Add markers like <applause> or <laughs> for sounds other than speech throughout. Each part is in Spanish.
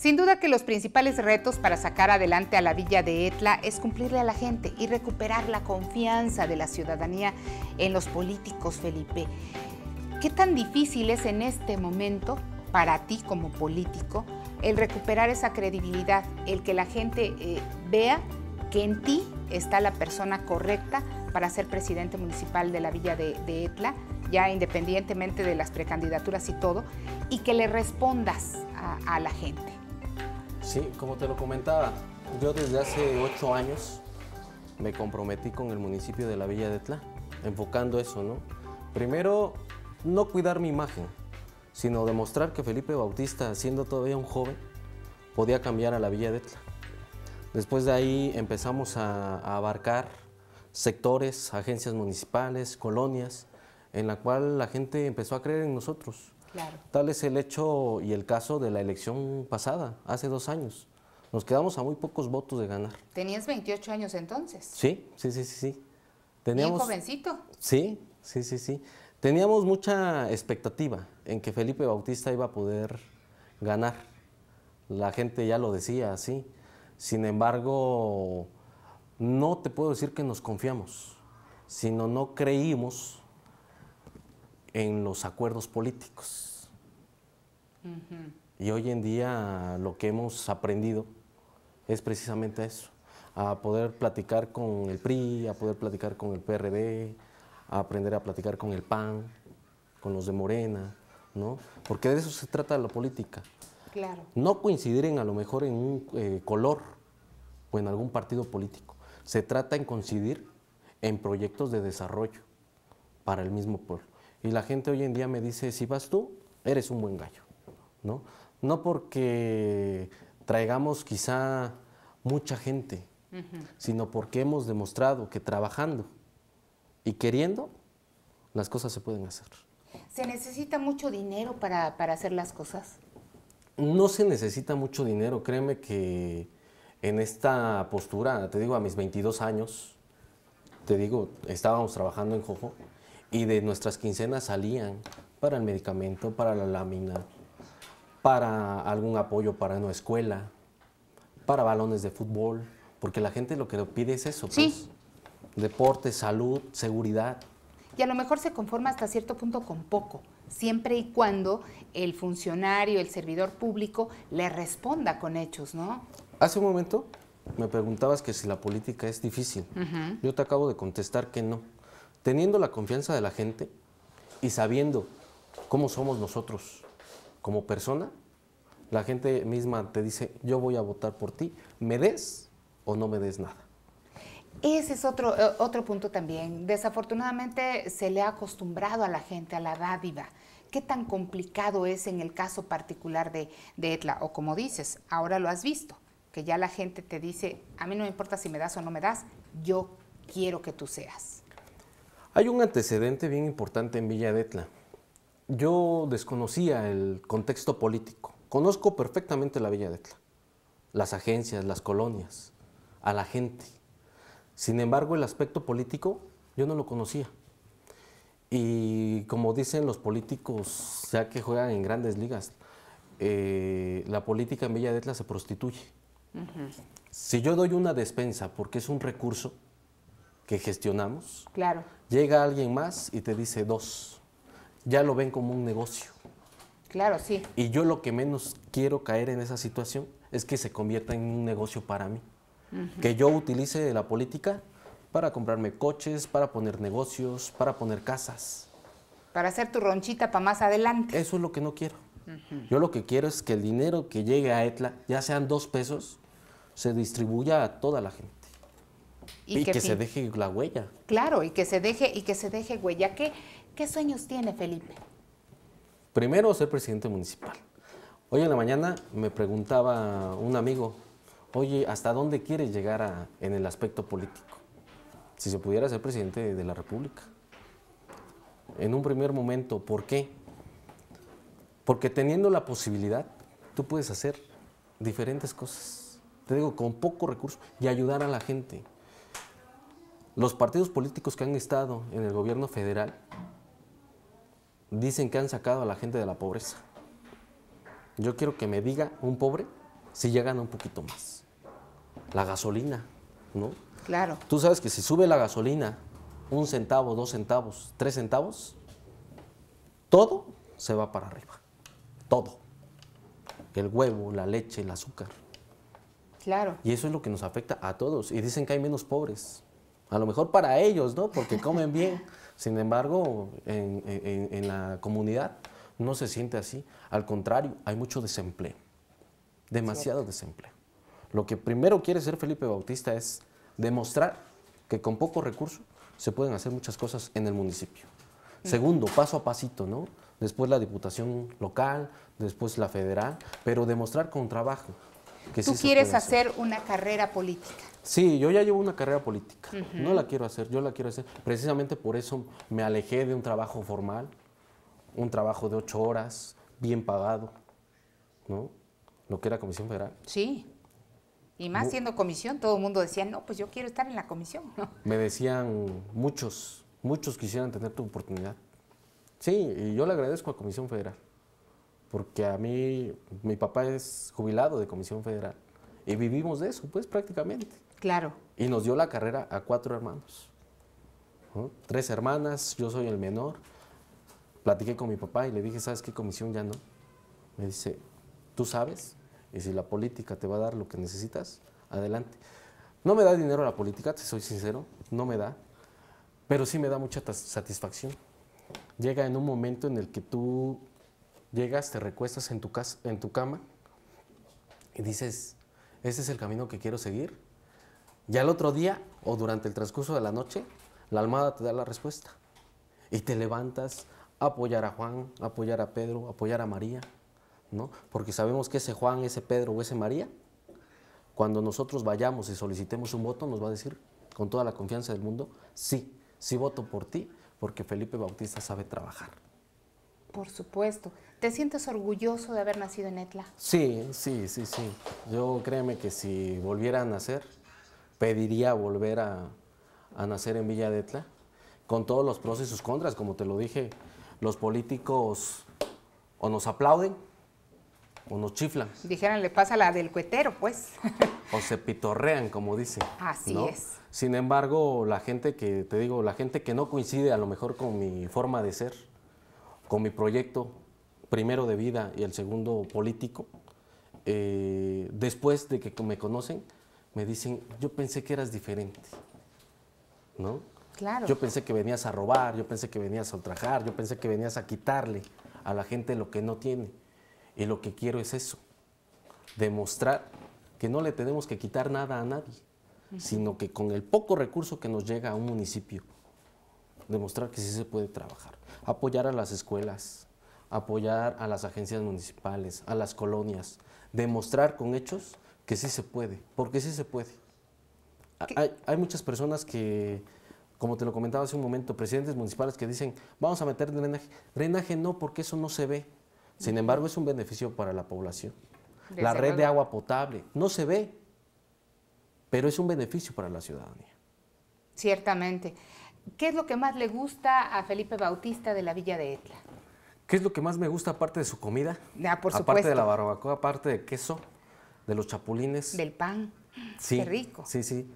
Sin duda que los principales retos para sacar adelante a la villa de Etla es cumplirle a la gente y recuperar la confianza de la ciudadanía en los políticos, Felipe. ¿Qué tan difícil es en este momento para ti como político el recuperar esa credibilidad, el que la gente eh, vea que en ti está la persona correcta para ser presidente municipal de la villa de, Etla, ya independientemente de las precandidaturas y todo, y que le respondas a la gente? Sí, como te lo comentaba, yo desde hace ocho años me comprometí con el municipio de la Villa de Tla, enfocando eso, ¿no? Primero, no cuidar mi imagen, sino demostrar que Felipe Bautista, siendo todavía un joven, podía cambiar a la Villa de Tla. Después de ahí empezamos a abarcar sectores, agencias municipales, colonias, en la cual la gente empezó a creer en nosotros. Tal es el hecho y el caso de la elección pasada, hace dos años. Nos quedamos a muy pocos votos de ganar. ¿Tenías 28 años entonces? Sí, sí, sí, sí. Teníamos, ¿Bien jovencito? Sí, sí, sí, sí. Teníamos mucha expectativa en que Felipe Bautista iba a poder ganar. La gente ya lo decía así. Sin embargo, no te puedo decir que nos confiamos, sino no creímos en los acuerdos políticos. Y hoy en día lo que hemos aprendido es precisamente eso, a poder platicar con el PRI, a poder platicar con el PRD, a aprender a platicar con el PAN, con los de Morena, ¿no? Porque de eso se trata la política. No coincidir en a lo mejor en un eh, color o en algún partido político. Se trata en coincidir en proyectos de desarrollo para el mismo pueblo. Y la gente hoy en día me dice, si vas tú, eres un buen gallo. No, no porque traigamos quizá mucha gente, sino porque hemos demostrado que trabajando y queriendo, las cosas se pueden hacer. ¿Se necesita mucho dinero para, para hacer las cosas? No se necesita mucho dinero, créeme que en esta postura, te digo, a mis 22 años, te digo, estábamos trabajando en Jojo y de nuestras quincenas salían para el medicamento, para la lámina, para algún apoyo para una escuela, para balones de fútbol, porque la gente lo que pide es eso. Sí. Pues. deporte, salud, seguridad. Y a lo mejor se conforma hasta cierto punto con poco, siempre y cuando el funcionario, el servidor público le responda con hechos, ¿no? Hace un momento me preguntabas que si la política es difícil. Yo te acabo de contestar que no teniendo la confianza de la gente y sabiendo cómo somos nosotros como persona, la gente misma te dice, yo voy a votar por ti, me des o no me des nada. Ese es otro, eh, otro punto también. Desafortunadamente se le ha acostumbrado a la gente a la dádiva. ¿Qué tan complicado es en el caso particular de, de Etla? O como dices, ahora lo has visto, que ya la gente te dice, a mí no me importa si me das o no me das, yo quiero que tú seas. Hay un antecedente bien importante en Villa de Yo desconocía el contexto político. Conozco perfectamente la Villa de las agencias, las colonias, a la gente. Sin embargo, el aspecto político yo no lo conocía. Y como dicen los políticos, ya que juegan en grandes ligas, eh, la política en Villa de se prostituye. Si yo doy una despensa porque es un recurso, que gestionamos. Claro. Llega alguien más y te dice dos. Ya lo ven como un negocio. Claro, sí. Y yo lo que menos quiero caer en esa situación es que se convierta en un negocio para mí. Que yo utilice la política para comprarme coches, para poner negocios, para poner casas. Para hacer tu ronchita para más adelante. Eso es lo que no quiero. Yo lo que quiero es que el dinero que llegue a ETLA, ya sean dos pesos, se distribuya a toda la gente. Y, que, se deje la huella. Claro, y que se deje, y que se deje huella. ¿Qué, ¿Qué sueños tiene Felipe? Primero, ser presidente municipal. Hoy en la mañana me preguntaba un amigo, oye, ¿hasta dónde quieres llegar en el aspecto político? Si se pudiera ser presidente de la República. En un primer momento, ¿por qué? Porque teniendo la posibilidad, tú puedes hacer diferentes cosas. Te digo, con poco recurso y ayudar a la gente. Los partidos políticos que han estado en el gobierno federal dicen que han sacado a la gente de la pobreza. Yo quiero que me diga un pobre si ya gana un poquito más. La gasolina, ¿no? Claro. Tú sabes que si sube la gasolina un centavo, dos centavos, tres centavos, todo se va para arriba. Todo. El huevo, la leche, el azúcar. Claro. Y eso es lo que nos afecta a todos. Y dicen que hay menos pobres. A lo mejor para ellos, ¿no? Porque comen bien. Sin embargo, en, la comunidad no se siente así. Al contrario, hay mucho desempleo. Demasiado desempleo. Lo que primero quiere ser Felipe Bautista es demostrar que con poco recurso se pueden hacer muchas cosas en el municipio. Mm. Segundo, paso a pasito, ¿no? Después la diputación local, después la federal, pero demostrar con trabajo. Que Tú quieres hacer una carrera política. Sí, yo ya llevo una carrera política. No la quiero hacer, yo la quiero hacer. Precisamente por eso me alejé de un trabajo formal, un trabajo de ocho horas, bien pagado, ¿no? Lo que era Comisión Federal. Sí. Y más siendo comisión, todo el mundo decía, no, pues yo quiero estar en la comisión. Me decían muchos, muchos quisieran tener tu oportunidad. Sí, y yo le agradezco a Comisión Federal, porque a mí, mi papá es jubilado de Comisión Federal, y vivimos de eso, pues prácticamente. Claro. Y nos dio la carrera a cuatro hermanos. Tres hermanas, yo soy el menor. Platiqué con mi papá y le dije, ¿sabes qué comisión ya no? Me dice, ¿tú sabes? Y si la política te va a dar lo que necesitas, adelante. No me da dinero la política, te soy sincero, no me da, pero sí me da mucha satisfacción. Llega en un momento en el que tú llegas, te recuestas en tu, en tu cama y dices, ¿ese es el camino que quiero seguir? Y al otro día o durante el transcurso de la noche, la almohada te da la respuesta. Y te levantas a apoyar a Juan, a apoyar a Pedro, a apoyar a María, ¿no? Porque sabemos que ese Juan, ese Pedro o ese María, cuando nosotros vayamos y solicitemos un voto, nos va a decir con toda la confianza del mundo, sí, sí voto por ti, porque Felipe Bautista sabe trabajar. Por supuesto. ¿Te sientes orgulloso de haber nacido en Etla? Sí, sí, sí, sí. Yo créeme que si volviera a nacer, pediría volver a, nacer en Villa de con todos los pros y sus contras, como te lo dije, los políticos o nos aplauden o nos chiflan. Dijeran, le pasa la del cuetero, pues. o se pitorrean, como dice Así es. Sin embargo, la gente que, te digo, la gente que no coincide a lo mejor con mi forma de ser, con mi proyecto, primero de vida y el segundo político, eh, después de que me conocen, me dicen, yo pensé que eras diferente, ¿no? Claro. Yo pensé que venías a robar, yo pensé que venías a ultrajar, yo pensé que venías a quitarle a la gente lo que no tiene. Y lo que quiero es eso, demostrar que no le tenemos que quitar nada a nadie, sino que con el poco recurso que nos llega a un municipio, demostrar que sí se puede trabajar, apoyar a las escuelas, apoyar a las agencias municipales, a las colonias, demostrar con hechos que sí se puede, porque sí se puede. Hay, muchas personas que, como te lo comentaba hace un momento, presidentes municipales que dicen, vamos a meter drenaje. Drenaje no, porque eso no se ve. Sin embargo, es un beneficio para la población. la red de agua potable no se ve, pero es un beneficio para la ciudadanía. Ciertamente. ¿Qué es lo que más le gusta a Felipe Bautista de la Villa de Etla? ¿Qué es lo que más me gusta aparte de su comida? Ah, por aparte de la barbacoa, aparte de queso de los chapulines. Del pan. Sí, Qué rico. Sí, sí.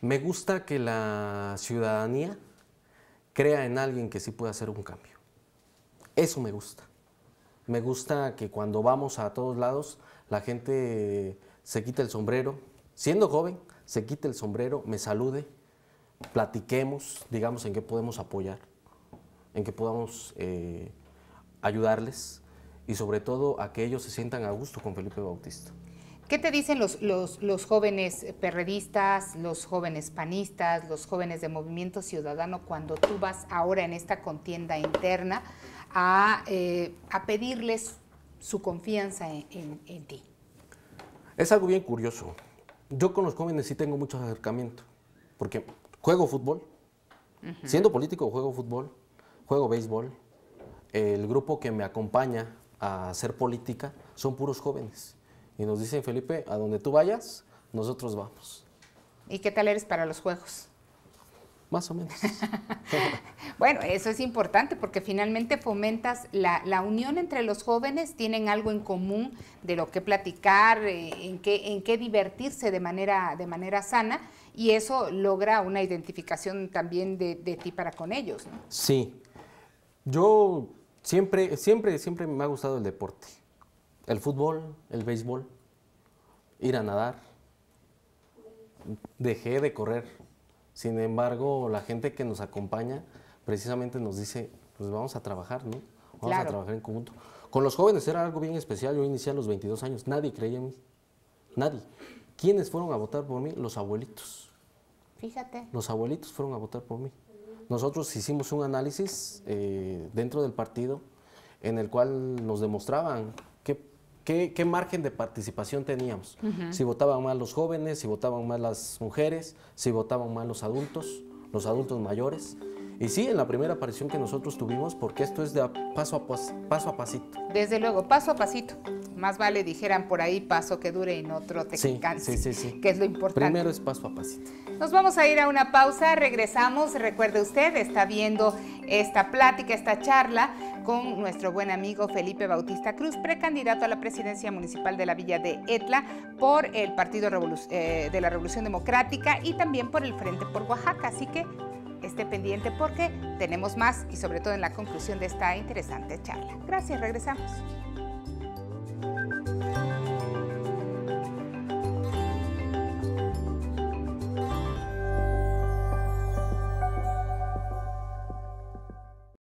Me gusta que la ciudadanía crea en alguien que sí puede hacer un cambio. Eso me gusta. Me gusta que cuando vamos a todos lados, la gente se quite el sombrero. Siendo joven, se quite el sombrero, me salude, platiquemos, digamos en qué podemos apoyar, en qué podamos eh, ayudarles y sobre todo a que ellos se sientan a gusto con Felipe Bautista. ¿Qué te dicen los, jóvenes eh, perredistas, los jóvenes panistas, los jóvenes de Movimiento Ciudadano cuando tú vas ahora en esta contienda interna a, eh, pedirles su confianza en, ti? Es algo bien curioso. Yo con los jóvenes sí tengo mucho acercamiento, porque juego fútbol. Siendo político juego fútbol, juego béisbol. El grupo que me acompaña a hacer política son puros jóvenes y nos dicen, Felipe, a donde tú vayas, nosotros vamos. ¿Y qué tal eres para los juegos? Más o menos. <laughs> bueno, eso es importante porque finalmente fomentas la, unión entre los jóvenes, tienen algo en común de lo que platicar, eh, en qué, en qué divertirse de manera, de manera sana y eso logra una identificación también de, de ti para con ellos. ¿no? Sí, yo siempre, siempre, siempre me ha gustado el deporte. El fútbol, el béisbol, ir a nadar. Dejé de correr. Sin embargo, la gente que nos acompaña precisamente nos dice, pues vamos a trabajar, ¿no? Vamos a trabajar en conjunto. Con los jóvenes era algo bien especial. Yo inicié a los 22 años. Nadie creía en mí. Nadie. ¿Quiénes fueron a votar por mí? Los abuelitos. Fíjate. Los abuelitos fueron a votar por mí. Nosotros hicimos un análisis eh, dentro del partido en el cual nos demostraban qué, margen de participación teníamos. Si votaban más los jóvenes, si votaban más las mujeres, si votaban más los adultos, los adultos mayores. Y sí, en la primera aparición que nosotros tuvimos, porque esto es de paso a paso a pasito. Desde luego, paso a pasito. Más vale dijeran por ahí paso que dure en otro trote sí, que canse, sí, sí, que es lo importante. Primero es paso a pasito. Nos vamos a ir a una pausa, regresamos. Recuerde usted, está viendo esta plática, esta charla con nuestro buen amigo Felipe Bautista Cruz, precandidato a la presidencia municipal de la Villa de Etla por el Partido eh, de la Revolución Democrática y también por el Frente por Oaxaca. Así que esté pendiente porque tenemos más y sobre todo en la conclusión de esta interesante charla. Gracias, regresamos.